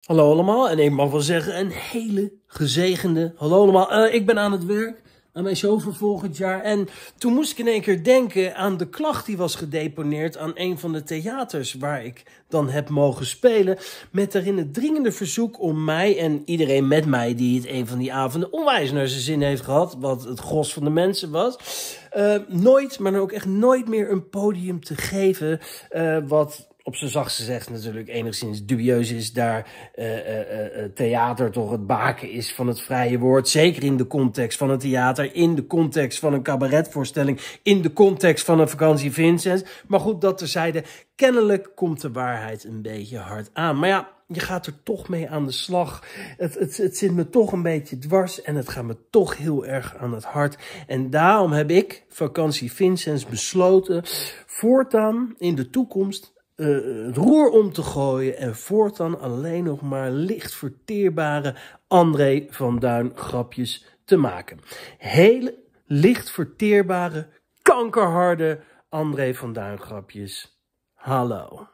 Hallo allemaal, en ik mag wel zeggen, een hele gezegende. Hallo allemaal, eh, ik ben aan het werk aan mijn show voor volgend jaar. En toen moest ik in één keer denken aan de klacht die was gedeponeerd aan een van de theaters waar ik dan heb mogen spelen. Met daarin het dringende verzoek om mij en iedereen met mij die het een van die avonden onwijs naar zijn zin heeft gehad, wat het gros van de mensen was, eh, nooit, maar dan ook echt nooit meer een podium te geven eh, wat op zijn zachtst zegt natuurlijk enigszins dubieus is, daar eh, eh, eh, theater toch het baken is van het vrije woord. Zeker in de context van het theater, in de context van een cabaretvoorstelling, in de context van een vakantie Vincent. Maar goed, dat terzijde. Kennelijk komt de waarheid een beetje hard aan. Maar ja, je gaat er toch mee aan de slag. Het, het, het zit me toch een beetje dwars en het gaat me toch heel erg aan het hart. En daarom heb ik, vakantie Vincent, besloten voortaan in de toekomst eh, het roer om te gooien en voortaan alleen nog maar licht verteerbare André van Duin grapjes te maken. Hele licht verteerbare, kankerharde André van Duin grapjes. Hallo.